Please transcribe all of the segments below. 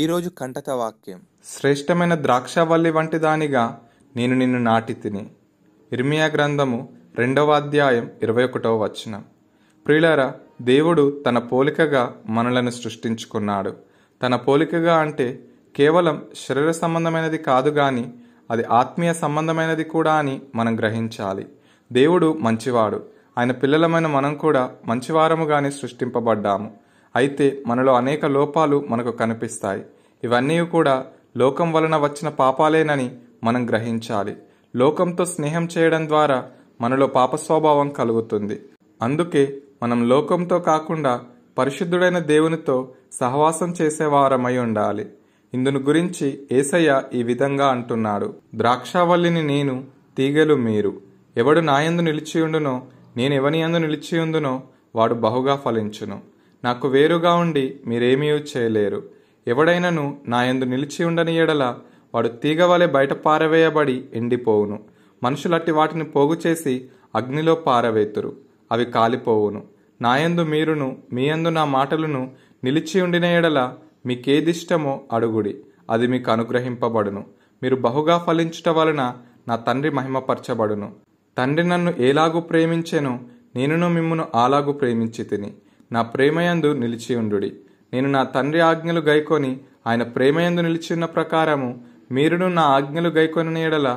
ఈరోజు కంటక వాక్యం శ్రేష్టమైన ద్రాక్షవల్లి వంటి దానిగా నేను నిన్ను నాటి తిని ఇర్మియా గ్రంథము రెండవ అధ్యాయం ఇరవై ఒకటవ వచనం ప్రియులారా దేవుడు తన పోలికగా మనలను సృష్టించుకున్నాడు తన పోలికగా అంటే కేవలం శరీర సంబంధమైనది కాదు కానీ అది ఆత్మీయ సంబంధమైనది కూడా అని మనం గ్రహించాలి దేవుడు మంచివాడు ఆయన పిల్లలమైన మనం కూడా మంచివారముగానే సృష్టింపబడ్డాము అయితే మనలో అనేక లోపాలు మనకు కనిపిస్తాయి ఇవన్నీ కూడా లోకం వలన వచ్చిన పాపాలేనని మనం గ్రహించాలి లోకంతో స్నేహం చేయడం ద్వారా మనలో పాప స్వభావం కలుగుతుంది అందుకే మనం లోకంతో కాకుండా పరిశుద్ధుడైన దేవునితో సహవాసం చేసేవారమై ఉండాలి ఇందును గురించి ఏసయ్య ఈ విధంగా అంటున్నాడు ద్రాక్షావల్లిని నేను తీగలు మీరు ఎవడు నాయందు నిలిచియుండునో నేనెవని అందు నిలిచియుందునో వాడు బహుగా ఫలించును నాకు వేరుగా ఉండి మీరేమీ చేయలేరు ఎవడైనను నాయందు నిలిచి ఉండని ఎడల వాడు తీగవలే బయట పారవేయబడి ఎండిపోవును మనుషులట్టి వాటిని పోగు చేసి అగ్నిలో పారవేతురు అవి కాలిపోవును నాయందు మీరును మీయందు నా మాటలను నిలిచి ఉండిన ఎడల మీకేదిష్టమో అడుగుడి అది మీకు అనుగ్రహింపబడును మీరు బహుగా ఫలించుట వలన నా తండ్రి మహిమపరచబడును తండ్రి నన్ను ఏలాగూ ప్రేమించెను నేనును మిమ్మును అలాగు ప్రేమించి తిని నా ప్రేమయందు ఉండుడి నేను నా తండ్రి ఆజ్ఞలు గైకొని ఆయన ప్రేమయందు ఉన్న ప్రకారము మీరును నా ఆజ్ఞలు గైకొని ఎడల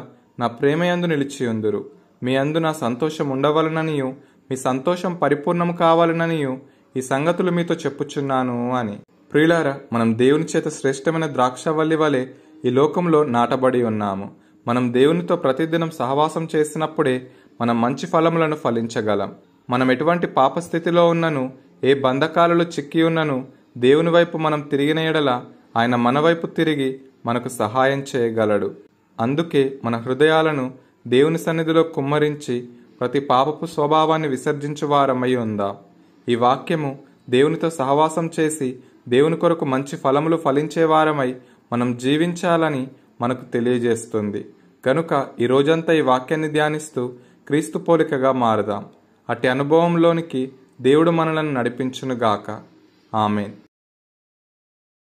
నా ప్రేమయందు ఉందురు మీ అందు నా సంతోషం ఉండవలననియు మీ సంతోషం పరిపూర్ణము కావాలననియు ఈ సంగతులు మీతో చెప్పుచున్నాను అని ప్రియులారా మనం దేవుని చేత శ్రేష్టమైన ద్రాక్షవల్లి వలె ఈ లోకంలో నాటబడి ఉన్నాము మనం దేవునితో ప్రతిదినం సహవాసం చేసినప్పుడే మనం మంచి ఫలములను ఫలించగలం మనం ఎటువంటి పాపస్థితిలో ఉన్నను ఏ బంధకాలలో చిక్కి ఉన్నను దేవుని వైపు మనం తిరిగిన ఎడల ఆయన మన వైపు తిరిగి మనకు సహాయం చేయగలడు అందుకే మన హృదయాలను దేవుని సన్నిధిలో కుమ్మరించి ప్రతి పాపపు స్వభావాన్ని విసర్జించువారమై ఉందా ఈ వాక్యము దేవునితో సహవాసం చేసి దేవుని కొరకు మంచి ఫలములు ఫలించేవారమై మనం జీవించాలని మనకు తెలియజేస్తుంది కనుక ఈ రోజంతా ఈ వాక్యాన్ని ధ్యానిస్తూ క్రీస్తు పోలికగా మారదాం అట్టి అనుభవంలోనికి దేవుడు మనలను నడిపించునుగాక ఆమెన్